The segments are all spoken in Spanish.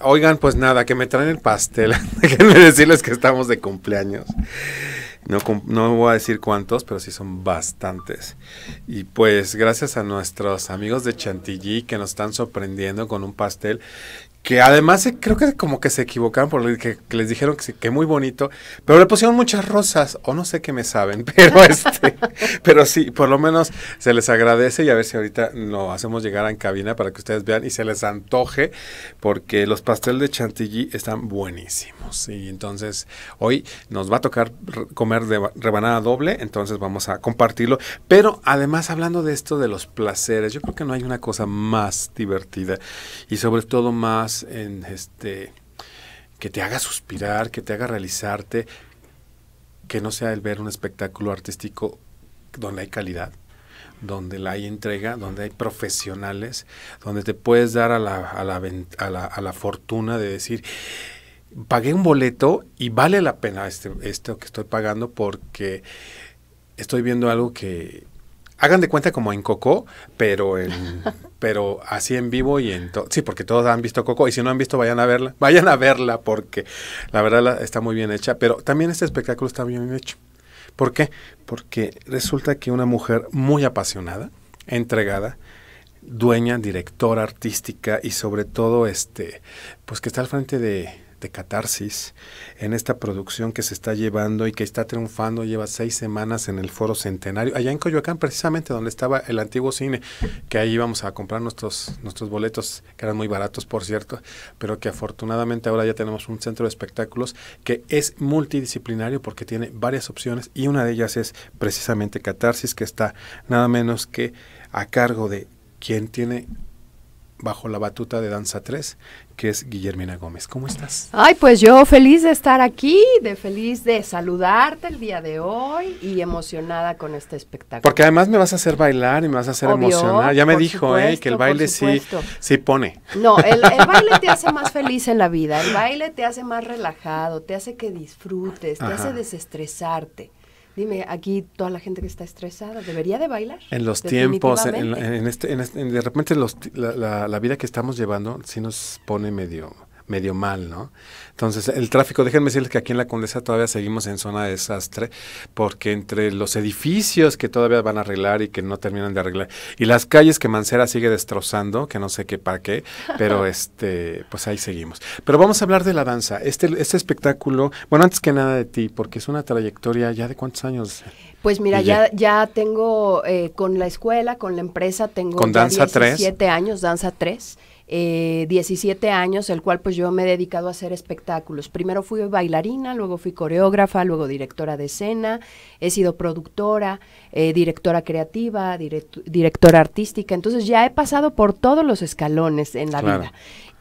Oigan, pues nada, que me traen el pastel. Déjenme decirles que estamos de cumpleaños. No, no voy a decir cuántos, pero sí son bastantes. Y pues gracias a nuestros amigos de Chantilly que nos están sorprendiendo con un pastel que además creo que como que se equivocaron porque les dijeron que, que, muy bonito, pero le pusieron muchas rosas, o no sé qué me saben, pero este, pero sí, por lo menos se les agradece y a ver si ahorita lo hacemos llegar en cabina para que ustedes vean y se les antoje, porque los pasteles de chantilly están buenísimos. Y entonces hoy nos va a tocar comer de rebanada doble, entonces vamos a compartirlo. Pero además hablando de esto de los placeres, yo creo que no hay una cosa más divertida y sobre todo más en este que te haga suspirar, que te haga realizarte, que no sea el ver un espectáculo artístico donde hay calidad, donde la hay entrega, donde hay profesionales, donde te puedes dar a la, a la, a la, a la fortuna de decir, pagué un boleto y vale la pena este, esto que estoy pagando porque estoy viendo algo que hagan de cuenta como en Coco, pero pero así en vivo y en todo. Sí, porque todos han visto Coco y si no han visto vayan a verla, vayan a verla porque la verdad está muy bien hecha, pero también este espectáculo está bien hecho. ¿Por qué? Porque resulta que una mujer muy apasionada, entregada, dueña, directora artística y sobre todo este, pues que está al frente de catarsis en esta producción que se está llevando y que está triunfando, lleva seis semanas en el Foro Centenario, allá en Coyoacán precisamente, donde estaba el antiguo cine, que ahí íbamos a comprar nuestros, nuestros boletos, que eran muy baratos por cierto, pero que afortunadamente ahora ya tenemos un centro de espectáculos que es multidisciplinario porque tiene varias opciones y una de ellas es precisamente catarsis, que está nada menos que a cargo de quien tiene bajo la batuta de Danza 3, que es Guillermina Gómez. ¿Cómo estás? Ay, pues yo feliz de estar aquí, de feliz de saludarte el día de hoy y emocionada con este espectáculo. Porque además me vas a hacer bailar y me vas a hacer emocionar. Ya me dijo, eh, que el baile sí, pone. No, el, baile te hace más feliz en la vida, el baile te hace más relajado, te hace que disfrutes, te hace desestresarte. Dime, aquí toda la gente que está estresada, ¿debería de bailar? En los tiempos, este, este, de repente la, la, vida que estamos llevando sí nos pone medio medio mal, ¿no? Entonces, el tráfico, déjenme decirles que aquí en la Condesa todavía seguimos en zona de desastre, porque entre los edificios que todavía van a arreglar y que no terminan de arreglar, y las calles que Mancera sigue destrozando, que no sé qué para qué, pero este, pues ahí seguimos. Pero vamos a hablar de la danza. Este, este, espectáculo, bueno, antes que nada de ti, porque es una trayectoria ya de cuántos años. Pues mira, ya, ya tengo eh, con la escuela, con la empresa, tengo con danza 17 años, Danza 3. 17 eh, años, el cual pues yo me he dedicado a hacer espectáculos. Primero fui bailarina, luego fui coreógrafa, luego directora de escena, he sido productora, eh, directora creativa, directora artística, entonces ya he pasado por todos los escalones en la vida.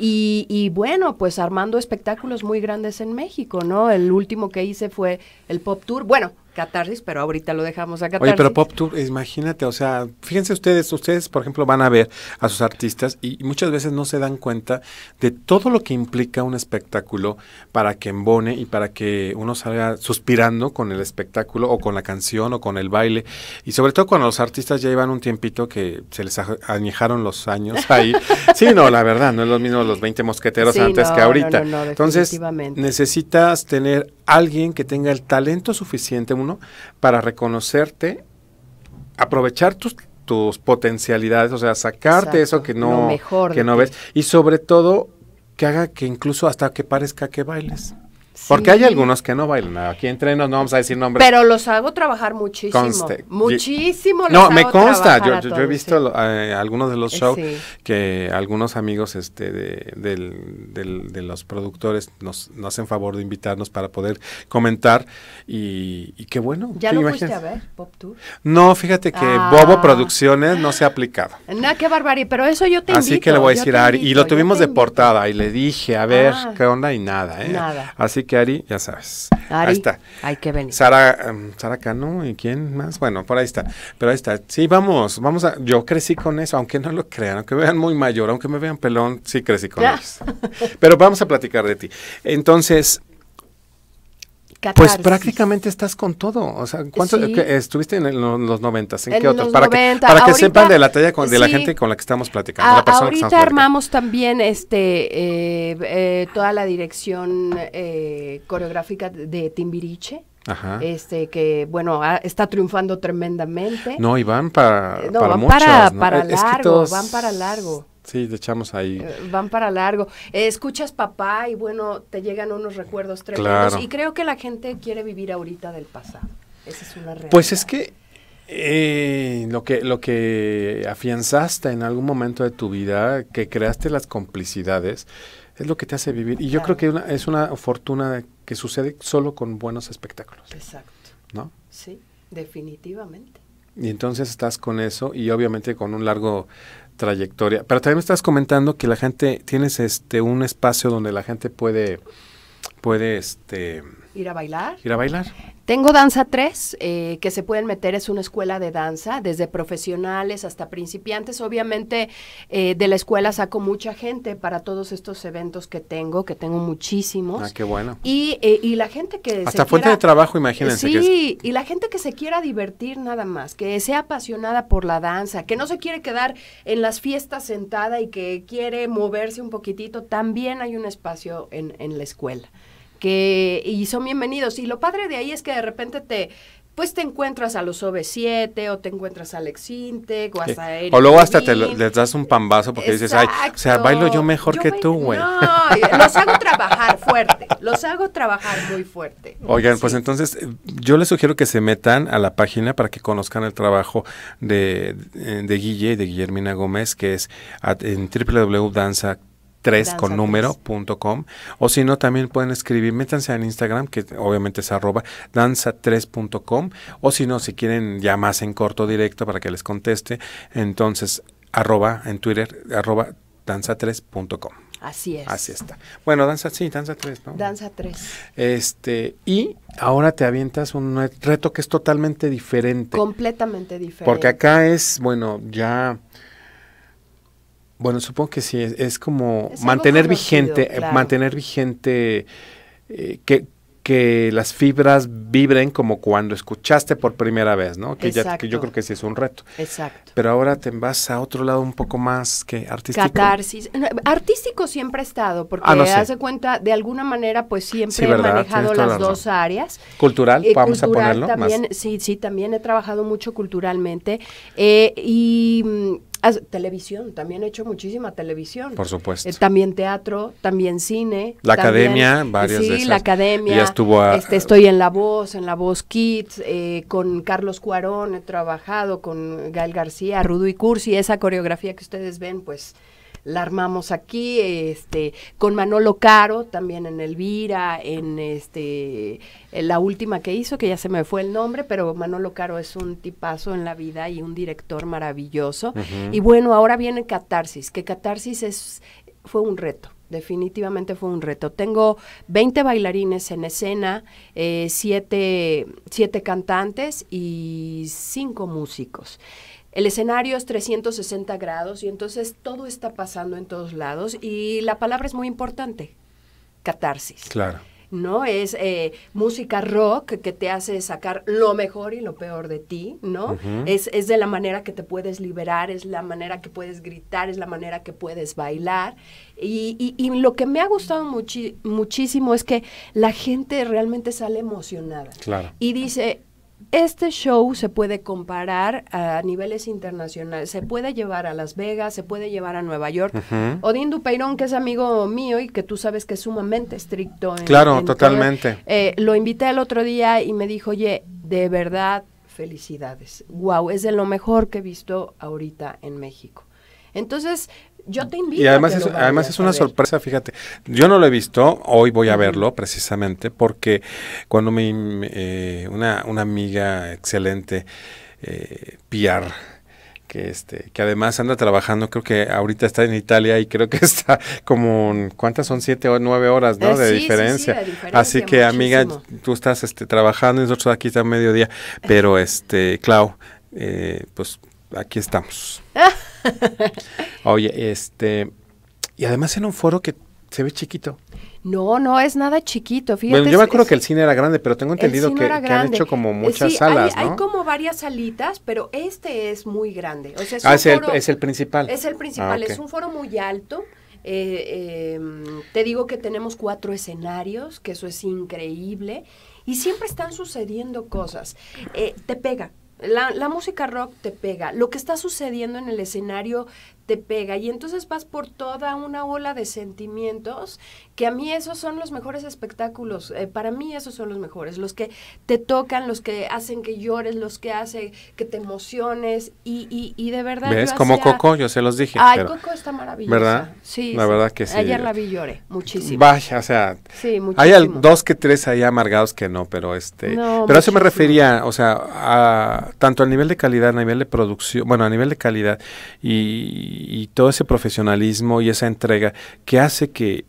Y, y, bueno, pues armando espectáculos muy grandes en México, ¿no? El último que hice fue el Pop Tour. Bueno, Catarsis, pero ahorita lo dejamos a Catarsis. Oye, pero Pop Tour, imagínate, o sea, fíjense ustedes, ustedes, por ejemplo, van a ver a sus artistas y muchas veces no se dan cuenta de todo lo que implica un espectáculo para que embone y para que uno salga suspirando con el espectáculo o con la canción o con el baile. Y sobre todo cuando los artistas ya llevan un tiempito que se les añejaron los años ahí. sí, no, la verdad, no es lo mismo los 20 mosqueteros antes que ahorita. No, no, Entonces, necesitas tener alguien que tenga el talento suficiente, para reconocerte, aprovechar tus, potencialidades, o sea, sacarte eso que no, que no ves. Y sobre todo, que haga que incluso hasta que parezca que bailes. Porque hay algunos que no bailan. Aquí entre no vamos a decir nombres. Pero los hago trabajar muchísimo. Muchísimo. no, me consta. Yo, he visto eh, algunos de los eh, shows que algunos amigos este, de, los productores nos, hacen favor de invitarnos para poder comentar. Y, y qué bueno. ¿Ya lo fuiste a ver, Pop Tour? No, fíjate que ah. Bobo Producciones no se ha aplicado. nada qué barbarie. Pero eso yo te Así que le voy a decir a Ari. y lo tuvimos de portada. Y le dije, a ver, ah. qué onda y nada. ¿eh? Nada. Así que ya sabes. ahí está. Hay que venir. Sara, em, Sara Cano, ¿y quién más? Bueno, por ahí está. Pero ahí está. Sí, vamos, vamos a. Yo crecí con eso, aunque no lo crean, aunque me vean muy mayor, aunque me vean pelón, sí crecí con eso. Pero vamos a platicar de ti. Entonces, pues prácticamente estás con todo. O sea, ¿cuánto estuviste en, los noventas? ¿En, qué otros? Para que, para que sepan de la talla de la gente con la que estamos platicando. Ah, ahorita armamos también este eh, eh, toda la dirección eh, coreográfica de Timbiriche. Este que bueno está triunfando tremendamente. No, y van para, para van ¿no? van para largo. Sí, te echamos ahí. Eh, van para largo. Eh, escuchas papá y bueno, te llegan unos recuerdos tremendos. Y creo que la gente quiere vivir ahorita del pasado. Esa es una realidad. Pues es que eh, lo que lo que afianzaste en algún momento de tu vida, que creaste las complicidades, es lo que te hace vivir. Y yo creo que es una fortuna que sucede solo con buenos espectáculos. Exacto. ¿No? Sí, definitivamente. Y entonces estás con eso y obviamente con un largo trayectoria. Pero también estás comentando que la gente, tienes este un espacio donde la gente puede, puede este Ir a bailar. Ir a bailar. Tengo Danza 3, eh, que se pueden meter, es una escuela de danza, desde profesionales hasta principiantes. Obviamente eh, de la escuela saco mucha gente para todos estos eventos que tengo, que tengo muchísimos. Ah, qué bueno. Y, eh, y la gente que... Hasta fuente de trabajo, imagínense. Sí, y la gente que se quiera divertir nada más, que sea apasionada por la danza, que no se quiere quedar en las fiestas sentada y que quiere moverse un poquitito, también hay un espacio en, en la escuela que, y son bienvenidos. Y lo padre de ahí es que de repente te, pues te encuentras a los OV7 o te encuentras a Lexintec o hasta sí. O luego hasta te les das un pambazo porque dices, ay, o sea, bailo yo mejor que tú, güey. No, los hago trabajar fuerte, los hago trabajar muy fuerte. Oigan, pues entonces yo les sugiero que se metan a la página para que conozcan el trabajo de, de Guille y de Guillermina Gómez, que es en www.danza.com 3 con o si no también pueden escribir, métanse en Instagram que obviamente es arroba danza3.com o si no, si quieren ya más en corto directo para que les conteste, entonces arroba en Twitter arroba danza3.com. Así es. Así está. Bueno, danza, sí, danza 3, ¿no? Danza 3. Este, y ahora te avientas un reto que es totalmente diferente. Completamente diferente. Porque acá es, bueno, ya bueno, supongo que sí, es, como eh, mantener, vigente, mantener eh, vigente, que, que las fibras vibren como cuando escuchaste por primera vez, ¿no? Que, ya, que yo creo que sí es un reto. Exacto. Pero ahora te vas a otro lado un poco más que artístico. Catarsis. Artístico siempre ha estado, porque ah, das cuenta, de alguna manera, pues siempre he manejado las dos áreas. Cultural, eh, vamos a ponerlo. También, Sí, sí, también he trabajado mucho culturalmente. y mm, Ah, televisión, también he hecho muchísima televisión. Por supuesto. Eh, también teatro, también cine. La academia, varias sí, la academia. Ya estuvo a, este, estoy en La Voz, en La Voz Kids, eh, con Carlos Cuarón he trabajado, con Gael García, Rudo y Cursi, esa coreografía que ustedes ven, pues la armamos aquí, este, con Manolo Caro, también en Elvira, en este, la última que hizo, que ya se me fue el nombre, pero Manolo Caro es un tipazo en la vida y un director maravilloso. Y bueno, ahora viene Catarsis, que Catarsis es, fue un reto definitivamente fue un reto. Tengo 20 bailarines en escena, 7 eh, siete, cantantes y 5 músicos. El escenario es 360 grados y entonces todo está pasando en todos lados y la palabra es muy importante, catarsis. Claro. ¿no? Es eh, música rock que te hace sacar lo mejor y lo peor de ti, ¿no? es, de la manera que te puedes liberar, es la manera que puedes gritar, es la manera que puedes bailar. Y, y, lo que me ha gustado muchísimo es que la gente realmente sale emocionada. Claro. Y dice, este show se puede comparar a niveles internacionales, se puede llevar a Las Vegas, se puede llevar a Nueva York. Odín Dupeirón, que es amigo mío y que tú sabes que es sumamente estricto. En, claro, totalmente. Eh, lo invité el otro día y me dijo, oye, de verdad, felicidades. Wow, es de lo mejor que he visto ahorita en México. Entonces, yo te invito. Y además, a es, además es una sorpresa, fíjate. Yo no lo he visto, hoy voy a verlo precisamente porque cuando me eh, una, una, amiga excelente, eh, que este que además anda trabajando creo que ahorita está en Italia y creo que está como cuántas son siete o nueve horas no eh, de, diferencia. así que amiga tú estás este trabajando y nosotros aquí está a mediodía pero este Clau eh, pues aquí estamos Oye, este, y además en un foro que se ve chiquito. No, no es nada chiquito. bueno, yo me acuerdo que el cine era grande, pero tengo entendido que, han hecho como eh, muchas salas, hay, hay, como varias salitas, pero este es muy grande. O sea, es ah, el, es, el, principal. Es el principal, ah, es un foro muy alto. Eh, em, te digo que tenemos cuatro escenarios, que eso es increíble. Y siempre están sucediendo cosas. Eh, te pega, la, la música rock te pega. Lo que está sucediendo en el escenario te pega y entonces vas por toda una ola de sentimientos que a mí esos son los mejores espectáculos, eh, para mí esos son los mejores, los que te tocan, los que hacen que llores, los que hacen que te emociones y, y, de verdad... ¿Ves? Como Coco, yo se los dije. Ay, Coco está maravillosa. ¿Verdad? Sí. La verdad que sí. Ayer la vi lloré muchísimo. Vaya, o sea, hay dos que tres ahí amargados que no, pero este... pero eso me refería, o sea, a, tanto a nivel de calidad, a nivel de producción, bueno, a nivel de calidad y y todo ese profesionalismo y esa entrega que hace que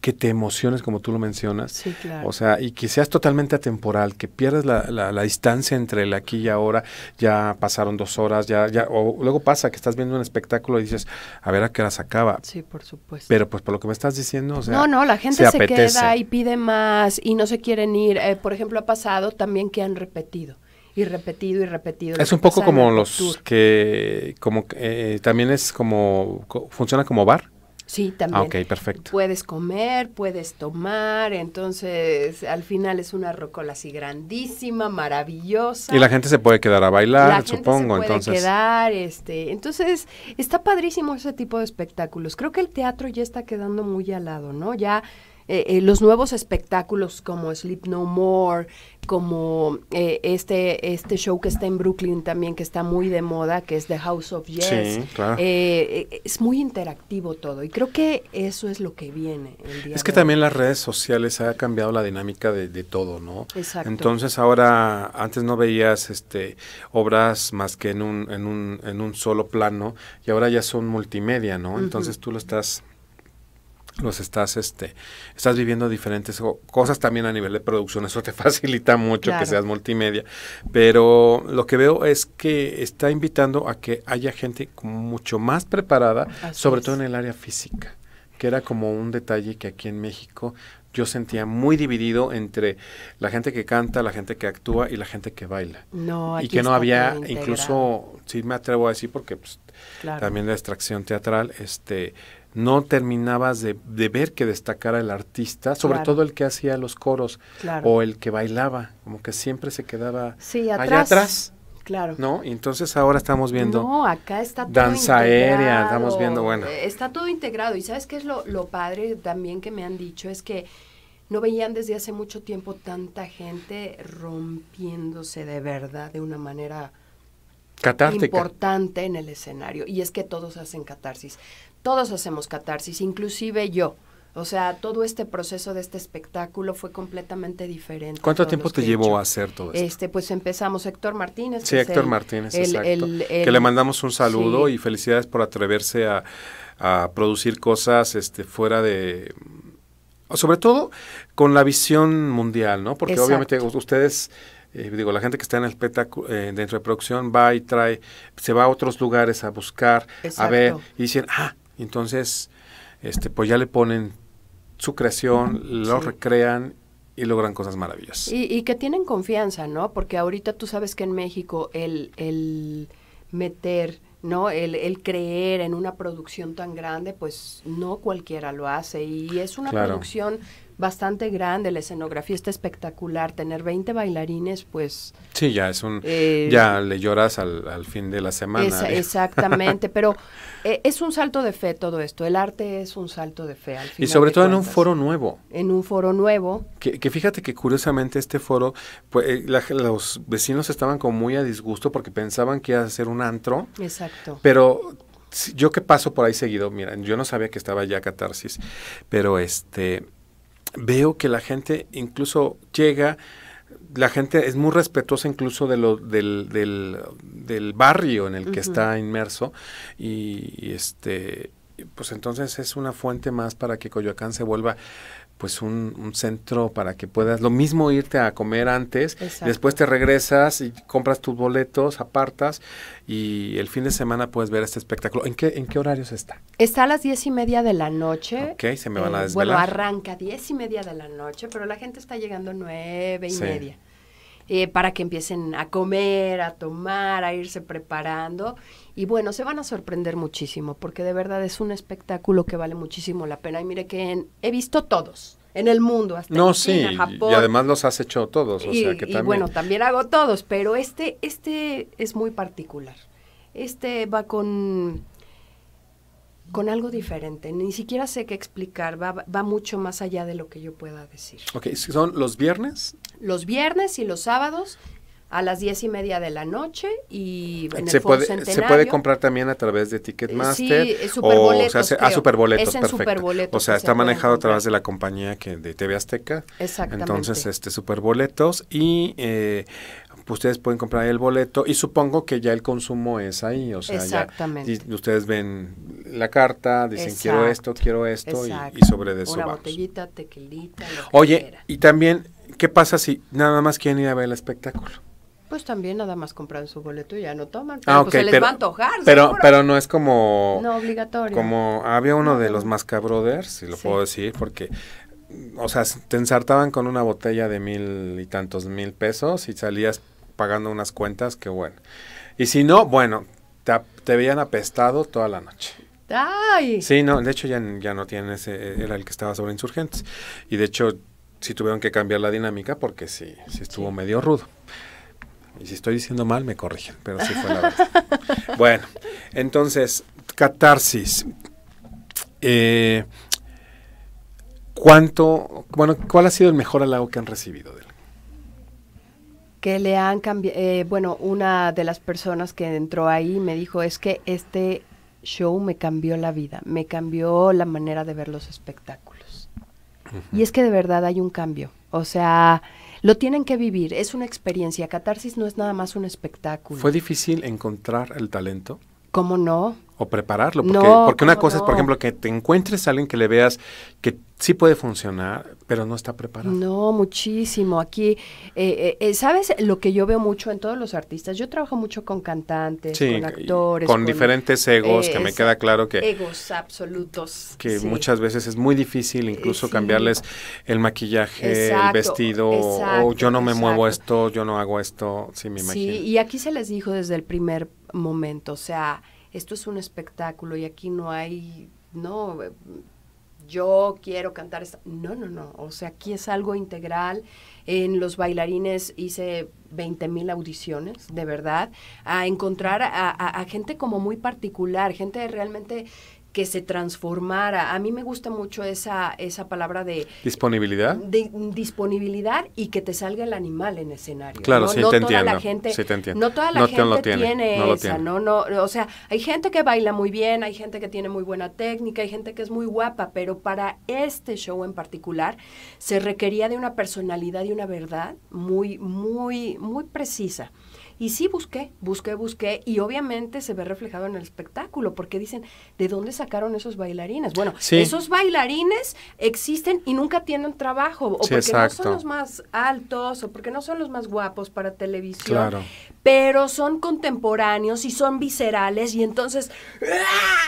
que te emociones como tú lo mencionas. Sí, claro. O sea, y que seas totalmente atemporal, que pierdas la, la, distancia entre el aquí y ahora, ya pasaron dos horas, ya, ya, o luego pasa que estás viendo un espectáculo y dices, a ver a qué hora se acaba. Sí, por supuesto. Pero pues por lo que me estás diciendo, o sea, No, no, la gente se, queda y pide más y no se quieren ir. Eh, por ejemplo, ha pasado también que han repetido y repetido y repetido. Es un poco como los que, como eh, también es como, funciona como bar. Sí, ah, también. Ah, ok, perfecto. Puedes comer, puedes tomar, entonces al final es una rocola así grandísima, maravillosa. Y la gente se puede quedar a bailar, supongo, se puede entonces. quedar, este, entonces está padrísimo ese tipo de espectáculos. Creo que el teatro ya está quedando muy al lado, ¿no? Ya eh, eh, los nuevos espectáculos como Sleep No More, como eh, este, este show que está en Brooklyn también, que está muy de moda, que es The House of Yes. Eh, eh, es muy interactivo todo y creo que eso es lo que viene. es que también las redes sociales ha cambiado la dinámica de, todo, ¿no? Exacto. Entonces ahora, antes no veías este, obras más que en un, en un, en un solo plano y ahora ya son multimedia, ¿no? Entonces tú lo estás los estás, este, estás viviendo diferentes cosas también a nivel de producción, eso te facilita mucho que seas multimedia, pero lo que veo es que está invitando a que haya gente mucho más preparada, sobre todo en el área física, que era como un detalle que aquí en México yo sentía muy dividido entre la gente que canta, la gente que actúa y la gente que baila. No, y que no había, incluso, si me atrevo a decir, porque pues, también la extracción teatral, este no terminabas de, ver que destacara el artista, sobre todo el que hacía los coros o el que bailaba, como que siempre se quedaba atrás. allá atrás. Claro. ¿No? Y entonces ahora estamos viendo. acá está Danza aérea, estamos viendo, bueno. Eh, está todo integrado. Y sabes qué es lo, padre también que me han dicho, es que no veían desde hace mucho tiempo tanta gente rompiéndose de verdad de una manera Catártica. importante en el escenario. Y es que todos hacen catarsis. Todos hacemos catarsis, inclusive yo. O sea, todo este proceso de este espectáculo fue completamente diferente. ¿Cuánto tiempo te llevó a hacer todo esto? Este, pues empezamos Héctor Martínez. Sí, Héctor Martínez, exacto. que le mandamos un saludo y felicidades por atreverse a, producir cosas este, fuera de... Sobre todo con la visión mundial, ¿no? Porque obviamente ustedes... Eh, digo, la gente que está en el espectáculo, eh, dentro de producción, va y trae, se va a otros lugares a buscar, a ver, y dicen, ah, entonces, este, pues ya le ponen su creación, lo recrean y logran cosas maravillosas. Y, que tienen confianza, ¿no? Porque ahorita tú sabes que en México el, el meter... ¿no? El, creer en una producción tan grande, pues no cualquiera lo hace. Y es una producción bastante grande, la escenografía está espectacular, tener 20 bailarines, pues... Sí, ya es un... Eh, ya le lloras al, fin de la semana. exactamente, pero eh, es un salto de fe todo esto, el arte es un salto de fe al final. Y sobre todo en un foro nuevo. En un foro nuevo. Que, fíjate que curiosamente este foro, pues eh, los vecinos estaban como muy a disgusto porque pensaban que iba a ser un antro. Exacto. Pero yo que paso por ahí seguido, mira, yo no sabía que estaba ya Catarsis, pero este veo que la gente incluso llega, la gente es muy respetuosa incluso de lo, del, del, barrio en el que está inmerso y, y, este pues entonces es una fuente más para que Coyoacán se vuelva pues un, centro para que puedas lo mismo irte a comer antes, después te regresas y compras tus boletos, apartas y el fin de semana puedes ver este espectáculo. ¿En qué, en qué horarios está? Está a las diez y media de la noche. Ok, se me van a eh, desvelar. Bueno, arranca diez y media de la noche, pero la gente está llegando nueve y media. Eh, para que empiecen a comer, a tomar, a irse preparando. Y bueno, se van a sorprender muchísimo, porque de verdad es un espectáculo que vale muchísimo la pena. Y mire que he visto todos. En el mundo, hasta no, en sí, Y además los has hecho todos, o sea que también. Y bueno, también hago todos, pero este, este es muy particular. Este va con con algo diferente. Ni siquiera sé qué explicar, va, mucho más allá de lo que yo pueda decir. Ok, ¿son los viernes? Los viernes y los sábados a las diez y media de la noche y en se puede se puede comprar también a través de Ticketmaster o, o sea, a ah, superboletos es perfecto o sea está manejado a través de la compañía que de TV Azteca exactamente entonces este superboletos y eh, ustedes pueden comprar el boleto y supongo que ya el consumo es ahí, o sea, Ya, ustedes ven la carta, dicen quiero esto, quiero esto y, sobre de eso Una Oye, y también, ¿qué pasa si nada más quieren ir a ver el espectáculo? Pues también nada más compran su boleto y ya no toman. ah, pues okay, pues se les va a antojar. Pero, pero no es como. No obligatorio. Como había uno de los más Brothers, si lo puedo decir, porque o sea, te ensartaban con una botella de mil y tantos mil pesos y salías pagando unas cuentas que bueno. Y si no, bueno, te, veían apestado toda la noche. ¡Ay! Sí, no, de hecho ya, ya no tienen ese, era el que estaba sobre insurgentes. Y de hecho sí tuvieron que cambiar la dinámica porque sí, sí estuvo medio rudo. Y si estoy diciendo mal, me corrigen, pero sí fue la verdad. bueno, entonces, catarsis. Eh, ¿Cuánto, bueno, cuál ha sido el mejor halago que han recibido de que le han cambiado, eh, bueno, una de las personas que entró ahí me dijo, es que este show me cambió la vida, me cambió la manera de ver los espectáculos. Y es que de verdad hay un cambio, o sea, lo tienen que vivir, es una experiencia, Catarsis no es nada más un espectáculo. ¿Fue difícil encontrar el talento? ¿Cómo no? O prepararlo, porque, porque una cosa es, por ejemplo, que te encuentres a alguien que le veas que sí puede funcionar, pero no está preparado. No, muchísimo. Aquí, eh, eh, eh, ¿sabes lo que yo veo mucho en todos los artistas? Yo trabajo mucho con cantantes, con actores. Con, diferentes egos, que me queda claro que... Egos absolutos. Que muchas veces es muy difícil incluso cambiarles el maquillaje, el vestido, o yo no me muevo esto, yo no hago esto, sí, me imagino. Sí, y aquí se les dijo desde el primer momento, o sea, esto es un espectáculo y aquí no hay, no yo quiero cantar esta. No, no, no. O sea, aquí es algo integral. En los bailarines hice 20 mil audiciones, de verdad, a encontrar a, gente como muy particular, gente realmente que se transformara. A mí me gusta mucho esa, esa palabra de... ¿Disponibilidad? De, disponibilidad y que te salga el animal en escenario. Claro, ¿no? te toda la gente, No toda la gente tiene, esa, ¿no? No, o sea, hay gente que baila muy bien, hay gente que tiene muy buena técnica, hay gente que es muy guapa, pero para este show en particular se requería de una personalidad y una verdad muy, muy, muy precisa. Y sí busqué, busqué, busqué, y obviamente se ve reflejado en el espectáculo, porque dicen, ¿de dónde sacaron esos bailarines? Bueno, esos bailarines existen y nunca tienen trabajo, o porque no son los más altos, o porque no son los más guapos para televisión. Claro pero son contemporáneos y son viscerales y entonces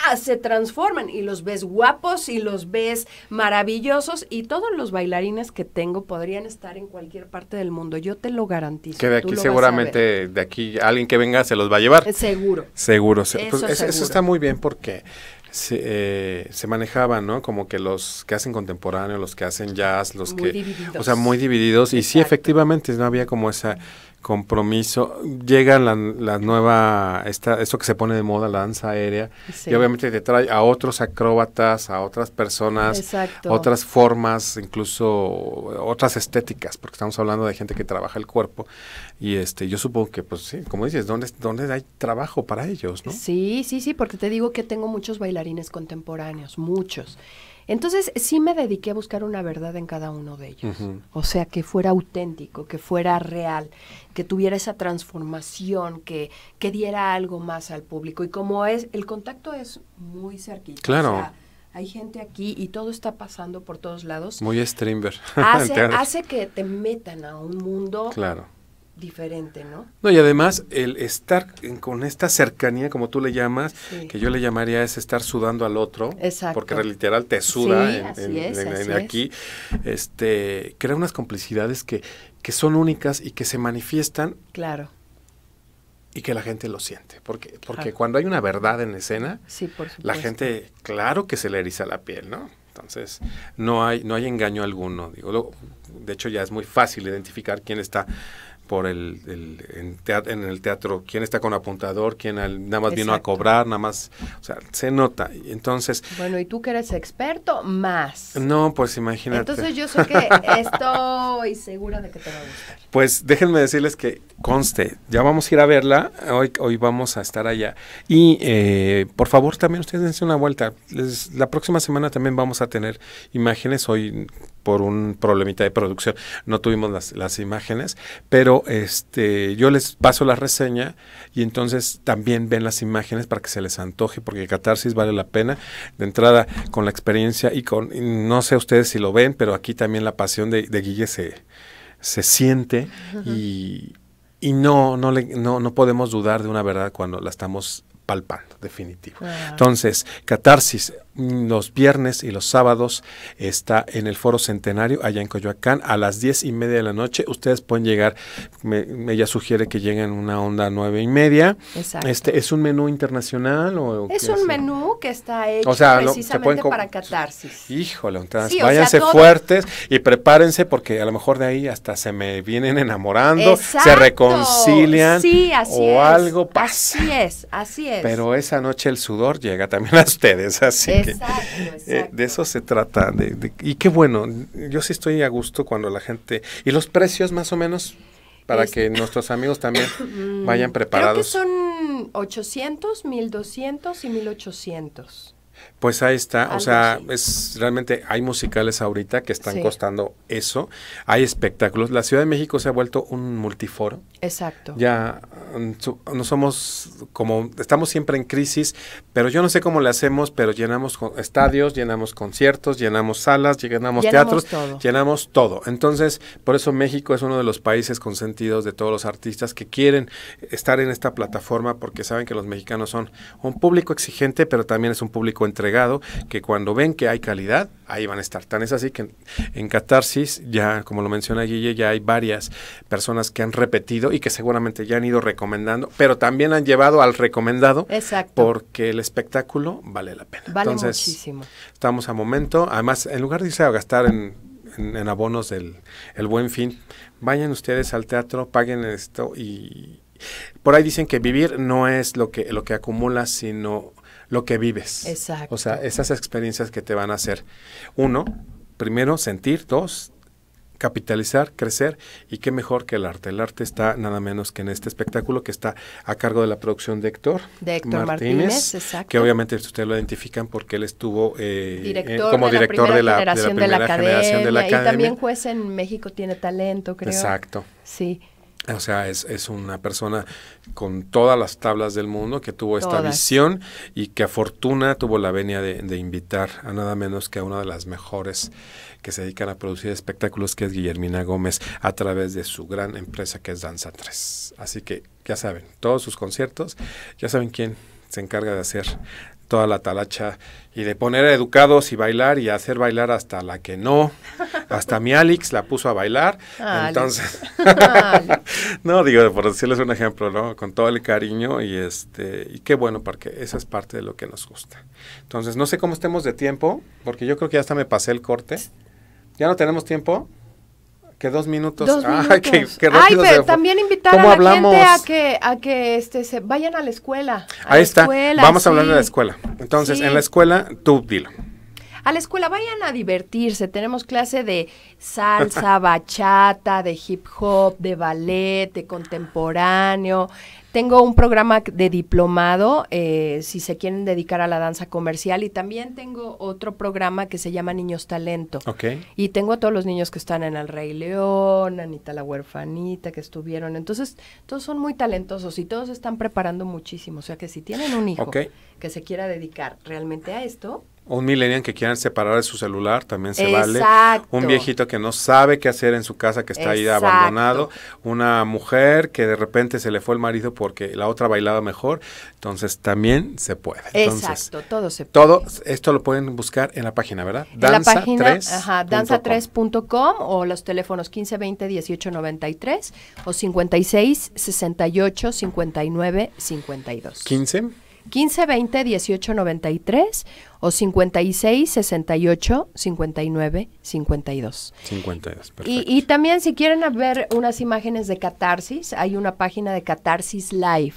¡ah! se transforman y los ves guapos y los ves maravillosos y todos los bailarines que tengo podrían estar en cualquier parte del mundo, yo te lo garantizo. Que de aquí seguramente, de aquí alguien que venga se los va a llevar. Eh, seguro. Seguro. eso, pues, está muy bien porque eh, se, manejaban, ¿no? Como que los que hacen contemporáneo, los que hacen jazz, los que... Divididos. O sea, muy divididos. Y sí, efectivamente, no había como esa compromiso. Llega la, la, nueva, esta, esto que se pone de moda, la danza aérea, y obviamente te trae a otros acróbatas, a otras personas, otras formas, incluso otras estéticas, porque estamos hablando de gente que trabaja el cuerpo, y este, yo supongo que, pues sí, como dices, ¿dónde, dónde hay trabajo para ellos, no? Sí, sí, sí, porque te digo que tengo muchos bailarines contemporáneos, muchos. Entonces sí me dediqué a buscar una verdad en cada uno de ellos. O sea, que fuera auténtico, que fuera real, que tuviera esa transformación, que, diera algo más al público. Y como es, el contacto es muy cerquita. Claro. O sea, hay gente aquí y todo está pasando por todos lados. Muy streamer. Hace, hace que te metan a un mundo claro diferente, ¿no? No, y además el estar con esta cercanía, como tú le llamas, que yo le llamaría es estar sudando al otro, Exacto. porque literal te suda aquí, este, crea unas complicidades que, que son únicas y que se manifiestan. Claro. Y que la gente lo siente, porque, porque cuando hay una verdad en escena, la gente, claro que se le eriza la piel, ¿no? Entonces, no hay, no hay engaño alguno. de hecho, ya es muy fácil identificar quién está por el, en, el teatro, quién está con apuntador, quién nada más vino a cobrar, nada más, o sea, se nota. Entonces... Bueno, y tú que eres experto, más. No, pues imagínate. Entonces yo sé que estoy segura de que te va a gustar. Pues déjenme decirles que conste, ya vamos a ir a verla, hoy, hoy vamos a estar allá. Y eh, por favor, también ustedes dense una vuelta. la próxima semana también vamos a tener imágenes, hoy por un problemita de producción no tuvimos las, imágenes, pero este, yo les paso la reseña y entonces también ven las imágenes para que se les antoje, porque Catarsis vale la pena. De entrada, con la experiencia y con, no sé ustedes si lo ven, pero aquí también la pasión de, Guille se, se siente y, no, no, no, podemos dudar de una verdad cuando la estamos palpando, definitivo. Entonces, Catarsis, los viernes y los sábados está en el Foro Centenario allá en Coyoacán a las diez y media de la noche. Ustedes pueden llegar, me, ella sugiere que lleguen una onda nueve y media. Este es un menú internacional o es un menú que está hecho precisamente para catarsis. Híjole, entonces váyanse fuertes y prepárense porque a lo mejor de ahí hasta se me vienen enamorando, se reconcilian o algo pasa. Así es, así es. Pero esa noche el sudor llega también a ustedes, así. Eh, de eso se trata. De, y qué bueno, yo sí estoy a gusto cuando la gente... ¿Y los precios más o menos? Para que nuestros amigos también mm, vayan preparados. Creo que son 800, 1200 y 1800. Pues ahí está, o sea, es realmente hay musicales ahorita que están costando eso, hay espectáculos. La Ciudad de México se ha vuelto un multiforo. Exacto. Ya mm, no somos como estamos siempre en crisis, pero yo no sé cómo le hacemos, pero llenamos estadios, llenamos conciertos, llenamos salas, llenamos, teatros, llenamos todo. Entonces, por eso México es uno de los países consentidos de todos los artistas que quieren estar en esta plataforma porque saben que los mexicanos son un público exigente, pero también es un público entregado, que cuando ven que hay calidad, ahí van a estar. Tan es así que en, Catarsis, ya como lo menciona Guille, ya hay varias personas que han repetido y que seguramente ya han ido recomendando, pero también han llevado al recomendado. Porque el espectáculo vale la pena. Vale Entonces, muchísimo. Estamos a momento. Además, en lugar de irse a gastar en, abonos del el buen fin, vayan ustedes al teatro, paguen esto y por ahí dicen que vivir no es lo que, lo que acumulas, sino lo que vives. O sea, esas experiencias que te van a hacer, uno, primero sentir, dos, capitalizar, crecer y qué mejor que el arte. El arte está nada menos que en este espectáculo que está a cargo de la producción de Héctor, de Héctor Martínez, que obviamente ustedes lo identifican porque él estuvo eh, como director de, la, de, la, de la generación de la academia. Y también juez en México tiene talento, creo. Exacto. Sí. O sea, es, es una persona con todas las tablas del mundo, que tuvo esta visión y que a fortuna tuvo la venia de, de, invitar a nada menos que a una de las mejores que se dedican a producir espectáculos, que es Guillermina Gómez, a través de su gran empresa que es Danza 3. Así que ya saben, todos sus conciertos, ya saben quién se encarga de hacer toda la talacha y de poner a educados y bailar y hacer bailar hasta la que no. Hasta mi Alex la puso a bailar. Ah, entonces, ah, no digo, por decirles un ejemplo, ¿no? Con todo el cariño y este, y qué bueno, porque esa es parte de lo que nos gusta. Entonces, no sé cómo estemos de tiempo, porque yo creo que ya hasta me pasé el corte. ¿Ya no tenemos tiempo? dos minutos. también invitar a la gente a que, a que este, se vayan a la escuela. Ahí está. Vamos a hablar de la escuela. Entonces, en la escuela, tú dilo a la escuela, vayan a divertirse. Tenemos clase de salsa, bachata, de hip hop, de ballet, de contemporáneo. Tengo un programa de diplomado eh, si se quieren dedicar a la danza comercial y también tengo otro programa que se llama Niños Talento. Y tengo a todos los niños que están en El Rey León, Anita la huerfanita, que estuvieron. Entonces, todos son muy talentosos y todos están preparando muchísimo. O sea que si tienen un hijo que se quiera dedicar realmente a esto, un millennial que quieran separar de su celular también se vale. Un viejito que no sabe qué hacer en su casa, que está ahí abandonado. Una mujer que de repente se le fue el marido porque la otra bailaba mejor. Entonces también se puede. Exacto, todo se puede. Todo esto lo pueden buscar en la página, ¿verdad? Danza3.com danza o los teléfonos 1520 1893 o 56 68 59 52. 15 1520 1893 o 56 68 59 52. 52, perfecto. Y, y también si quieren ver unas imágenes de Catarsis, hay una página de Catarsis Live.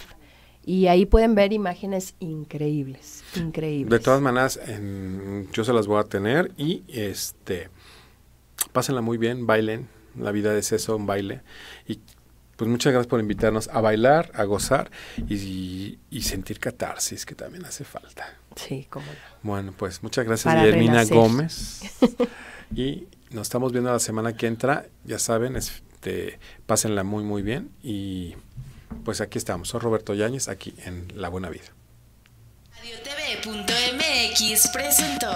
Y ahí pueden ver imágenes increíbles, increíbles. De todas maneras, yo se las voy a tener y este pásenla muy bien, bailen, la vida es eso, un baile. Y pues muchas gracias por invitarnos a bailar, a gozar y, sentir catarsis, que también hace falta. Sí, como ya. Bueno, pues muchas gracias, Guillermina Gómez. y nos estamos viendo la semana que entra. Ya saben, este, pásenla muy, muy bien. Y pues aquí estamos. Soy Roberto Yáñez, aquí en La Buena Vida. Radio presentó.